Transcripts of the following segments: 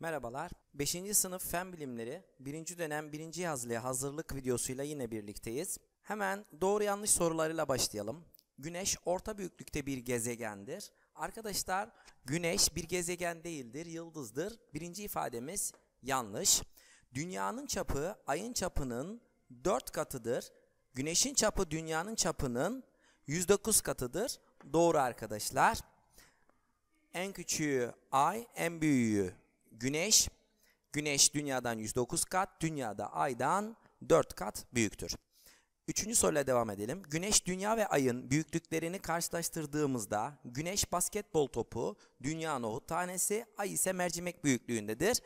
Merhabalar. 5. sınıf Fen Bilimleri 1. dönem 1. yazlıya hazırlık videosuyla yine birlikteyiz. Hemen doğru yanlış sorularıyla başlayalım. Güneş orta büyüklükte bir gezegendir. Arkadaşlar güneş bir gezegen değildir, yıldızdır. Birinci ifademiz yanlış. Dünyanın çapı ayın çapının 4 katıdır. Güneşin çapı dünyanın çapının 109 katıdır. Doğru arkadaşlar. En küçüğü ay, en büyüğü Güneş, Güneş Dünya'dan 109 kat, Dünya'da Ay'dan 4 kat büyüktür. Üçüncü soruyla devam edelim. Güneş, Dünya ve Ay'ın büyüklüklerini karşılaştırdığımızda Güneş basketbol topu, Dünya nohut tanesi, Ay ise mercimek büyüklüğündedir.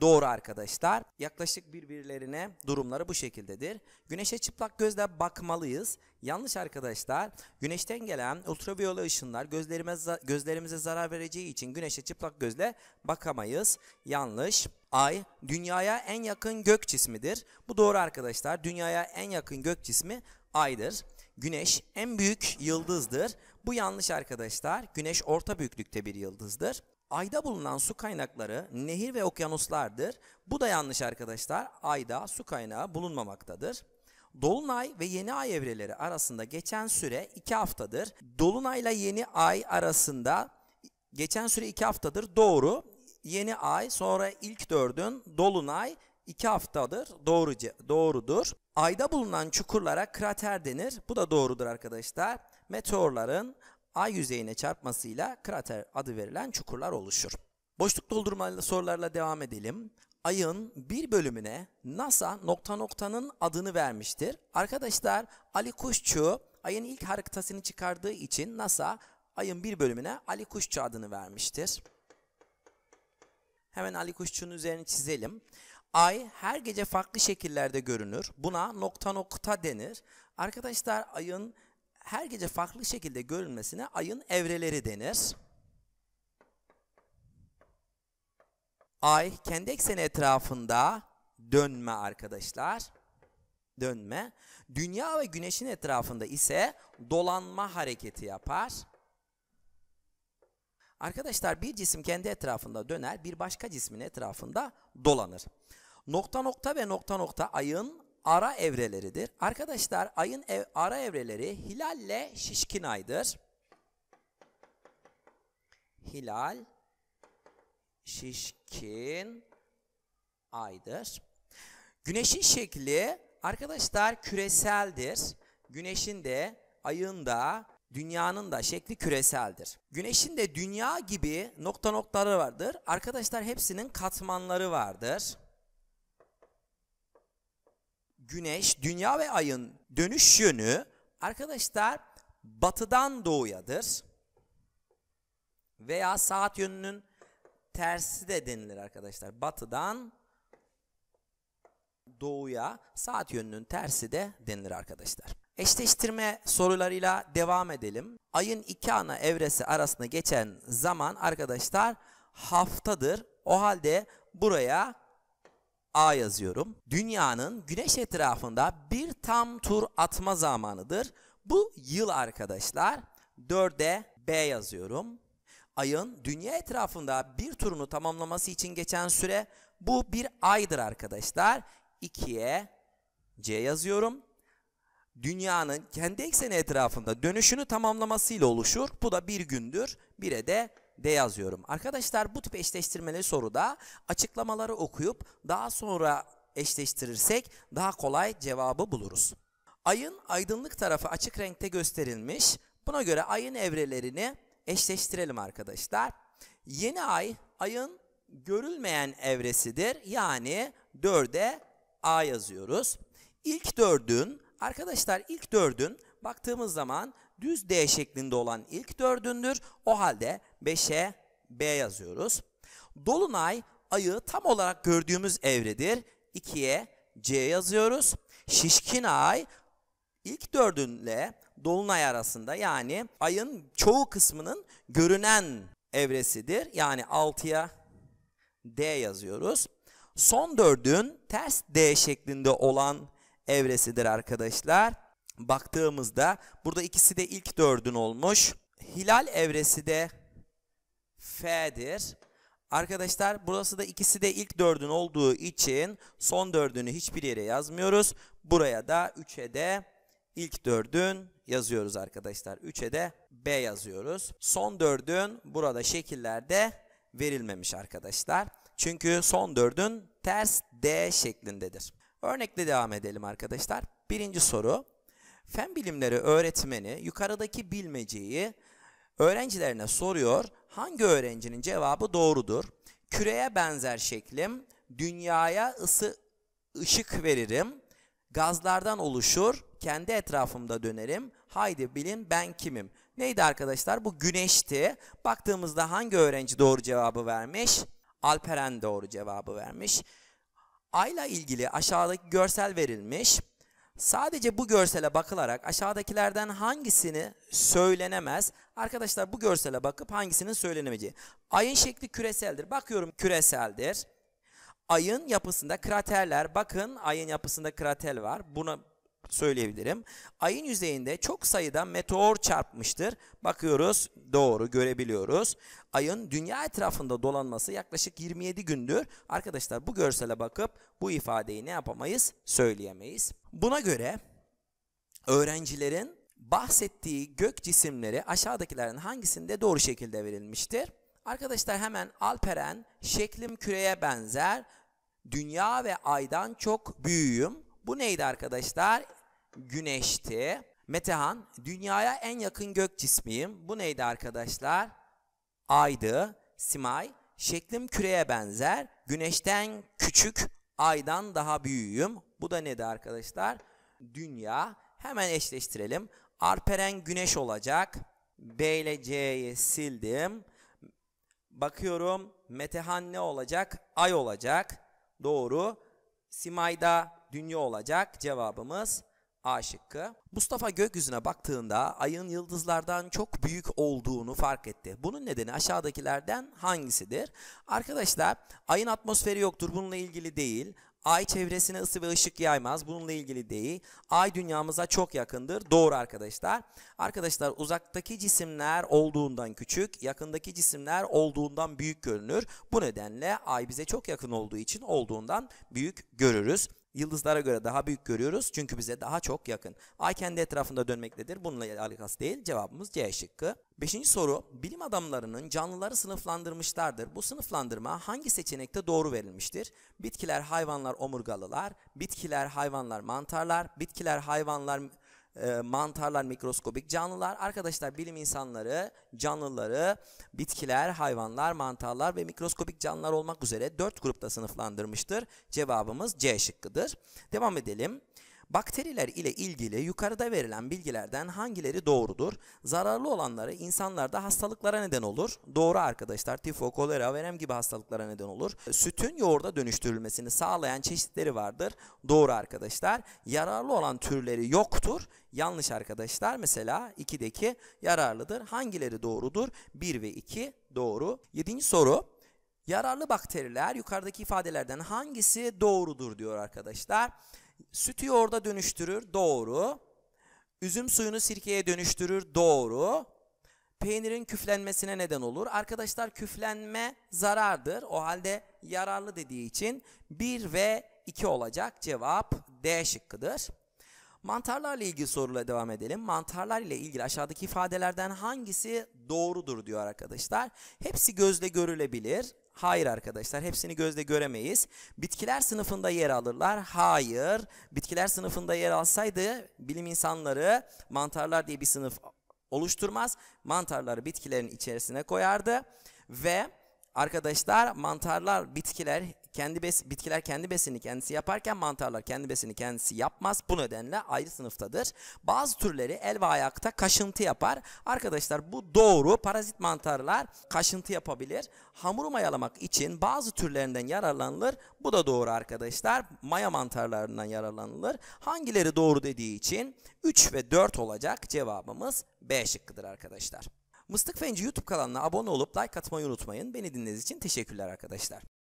Doğru arkadaşlar. Yaklaşık birbirlerine durumları bu şekildedir. Güneşe çıplak gözle bakmalıyız. Yanlış arkadaşlar. Güneşten gelen ultraviyole ışınlar gözlerimize, gözlerimize zarar vereceği için güneşe çıplak gözle bakamayız. Yanlış. Ay dünyaya en yakın gök cismidir. Bu doğru arkadaşlar. Dünyaya en yakın gök cismi aydır. Güneş en büyük yıldızdır. Bu yanlış arkadaşlar. Güneş orta büyüklükte bir yıldızdır. Ayda bulunan su kaynakları nehir ve okyanuslardır. Bu da yanlış arkadaşlar. Ayda su kaynağı bulunmamaktadır. Dolunay ve yeni ay evreleri arasında geçen süre 2 haftadır. Dolunayla yeni ay arasında geçen süre 2 haftadır. Doğru. Yeni ay sonra ilk dördün dolunay 2 haftadır. Doğru, doğrudur. Ayda bulunan çukurlara krater denir. Bu da doğrudur arkadaşlar. Meteorların ay yüzeyine çarpmasıyla krater adı verilen çukurlar oluşur. Boşluk doldurmalı sorularla devam edelim. Ayın bir bölümüne NASA nokta noktanın adını vermiştir. Arkadaşlar Ali Kuşçu ayın ilk haritasını çıkardığı için NASA ayın bir bölümüne Ali Kuşçu adını vermiştir. Hemen Ali Kuşçu'nun üzerine çizelim. Ay her gece farklı şekillerde görünür. Buna nokta nokta denir. Arkadaşlar ayın her gece farklı şekilde görünmesine ayın evreleri denir. Ay kendi ekseni etrafında dönme arkadaşlar. Dönme. Dünya ve güneşin etrafında ise dolanma hareketi yapar. Arkadaşlar bir cisim kendi etrafında döner, bir başka cismin etrafında dolanır. Nokta nokta ve nokta nokta ayın ara evreleridir. Arkadaşlar ayın ev, ara evreleri hilalle şişkin aydır. Hilal şişkin aydır. Güneşin şekli arkadaşlar küreseldir. Güneşin de ayın da dünyanın da şekli küreseldir. Güneşin de dünya gibi nokta noktaları vardır. Arkadaşlar hepsinin katmanları vardır güneş, dünya ve ayın dönüş yönü arkadaşlar batıdan doğuyadır. Veya saat yönünün tersi de denilir arkadaşlar. Batıdan doğuya saat yönünün tersi de denilir arkadaşlar. Eşleştirme sorularıyla devam edelim. Ayın iki ana evresi arasında geçen zaman arkadaşlar haftadır. O halde buraya A yazıyorum. Dünyanın güneş etrafında bir tam tur atma zamanıdır. Bu yıl arkadaşlar. 4'e B yazıyorum. Ayın dünya etrafında bir turunu tamamlaması için geçen süre bu bir aydır arkadaşlar. 2'ye C yazıyorum. Dünyanın kendi ekseni etrafında dönüşünü tamamlamasıyla oluşur. Bu da bir gündür. 1'e de D yazıyorum. Arkadaşlar bu tip eşleştirmeli soruda açıklamaları okuyup daha sonra eşleştirirsek daha kolay cevabı buluruz. Ayın aydınlık tarafı açık renkte gösterilmiş. Buna göre ayın evrelerini eşleştirelim arkadaşlar. Yeni ay ayın görülmeyen evresidir. Yani 4'e A yazıyoruz. İlk dördün arkadaşlar ilk dördün baktığımız zaman düz D şeklinde olan ilk dördündür. O halde 5'e B yazıyoruz. Dolunay ayı tam olarak gördüğümüz evredir. 2'ye C yazıyoruz. Şişkin ay ilk dördünle dolunay arasında yani ayın çoğu kısmının görünen evresidir. Yani 6'ya D yazıyoruz. Son dördün ters D şeklinde olan evresidir arkadaşlar. Baktığımızda burada ikisi de ilk dördün olmuş. Hilal evresi de F'dir. Arkadaşlar burası da ikisi de ilk dördün olduğu için son dördünü hiçbir yere yazmıyoruz. Buraya da 3'e de ilk dördün yazıyoruz arkadaşlar. 3'e de B yazıyoruz. Son dördün burada şekillerde verilmemiş arkadaşlar. Çünkü son dördün ters D şeklindedir. Örnekle devam edelim arkadaşlar. Birinci soru. Fen bilimleri öğretmeni yukarıdaki bilmeceyi Öğrencilerine soruyor hangi öğrencinin cevabı doğrudur? Küreye benzer şeklim, dünyaya ısı ışık veririm, gazlardan oluşur, kendi etrafımda dönerim, haydi bilin ben kimim? Neydi arkadaşlar? Bu güneşti. Baktığımızda hangi öğrenci doğru cevabı vermiş? Alperen doğru cevabı vermiş. Ayla ilgili aşağıdaki görsel verilmiş. Sadece bu görsele bakılarak aşağıdakilerden hangisini söylenemez? Arkadaşlar bu görsele bakıp hangisinin söylenemeyeceği. Ayın şekli küreseldir. Bakıyorum küreseldir. Ayın yapısında kraterler. Bakın ayın yapısında krater var. Buna söyleyebilirim. Ayın yüzeyinde çok sayıda meteor çarpmıştır. Bakıyoruz doğru görebiliyoruz. Ayın dünya etrafında dolanması yaklaşık 27 gündür. Arkadaşlar bu görsele bakıp bu ifadeyi ne yapamayız söyleyemeyiz. Buna göre öğrencilerin bahsettiği gök cisimleri aşağıdakilerin hangisinde doğru şekilde verilmiştir? Arkadaşlar hemen Alperen şeklim küreye benzer dünya ve aydan çok büyüğüm bu neydi arkadaşlar? Güneşti. Metehan, dünyaya en yakın gök cismiyim. Bu neydi arkadaşlar? Aydı. Simay, şeklim küreye benzer. Güneşten küçük, aydan daha büyüğüm. Bu da neydi arkadaşlar? Dünya. Hemen eşleştirelim. Arperen güneş olacak. B ile C'yi sildim. Bakıyorum Metehan ne olacak? Ay olacak. Doğru. Simay'da dünya olacak cevabımız A şıkkı. Mustafa gökyüzüne baktığında ayın yıldızlardan çok büyük olduğunu fark etti. Bunun nedeni aşağıdakilerden hangisidir? Arkadaşlar ayın atmosferi yoktur bununla ilgili değil. Ay çevresine ısı ve ışık yaymaz. Bununla ilgili değil. Ay dünyamıza çok yakındır. Doğru arkadaşlar. Arkadaşlar uzaktaki cisimler olduğundan küçük, yakındaki cisimler olduğundan büyük görünür. Bu nedenle ay bize çok yakın olduğu için olduğundan büyük görürüz. Yıldızlara göre daha büyük görüyoruz çünkü bize daha çok yakın. Ay kendi etrafında dönmektedir. Bununla alakası değil. Cevabımız C şıkkı. Beşinci soru. Bilim adamlarının canlıları sınıflandırmışlardır. Bu sınıflandırma hangi seçenekte doğru verilmiştir? Bitkiler, hayvanlar, omurgalılar. Bitkiler, hayvanlar, mantarlar. Bitkiler, hayvanlar, e, mantarlar mikroskobik canlılar. Arkadaşlar bilim insanları canlıları bitkiler, hayvanlar, mantarlar ve mikroskobik canlılar olmak üzere 4 grupta sınıflandırmıştır. Cevabımız C şıkkıdır. Devam edelim. Bakteriler ile ilgili yukarıda verilen bilgilerden hangileri doğrudur? Zararlı olanları insanlarda hastalıklara neden olur. Doğru arkadaşlar tifo, kolera, verem gibi hastalıklara neden olur. Sütün yoğurda dönüştürülmesini sağlayan çeşitleri vardır. Doğru arkadaşlar. Yararlı olan türleri yoktur. Yanlış arkadaşlar mesela 2'deki yararlıdır. Hangileri doğrudur? 1 ve 2 doğru. 7. soru. Yararlı bakteriler yukarıdaki ifadelerden hangisi doğrudur diyor arkadaşlar. Sütü yoğurda dönüştürür. Doğru. Üzüm suyunu sirkeye dönüştürür. Doğru. Peynirin küflenmesine neden olur. Arkadaşlar küflenme zarardır. O halde yararlı dediği için 1 ve 2 olacak. Cevap D şıkkıdır. Mantarlarla ilgili soruyla devam edelim. Mantarlar ile ilgili aşağıdaki ifadelerden hangisi doğrudur diyor arkadaşlar. Hepsi gözle görülebilir. Hayır arkadaşlar hepsini gözle göremeyiz. Bitkiler sınıfında yer alırlar. Hayır. Bitkiler sınıfında yer alsaydı bilim insanları mantarlar diye bir sınıf oluşturmaz. Mantarları bitkilerin içerisine koyardı ve arkadaşlar mantarlar, bitkiler kendi bes bitkiler kendi besini kendisi yaparken mantarlar kendi besini kendisi yapmaz. Bu nedenle ayrı sınıftadır. Bazı türleri el ve ayakta kaşıntı yapar. Arkadaşlar bu doğru. Parazit mantarlar kaşıntı yapabilir. Hamuru mayalamak için bazı türlerinden yararlanılır. Bu da doğru arkadaşlar. Maya mantarlarından yararlanılır. Hangileri doğru dediği için 3 ve 4 olacak cevabımız B şıkkıdır arkadaşlar. Mıstık Fenci YouTube kanalına abone olup like atmayı unutmayın. Beni dinlediğiniz için teşekkürler arkadaşlar.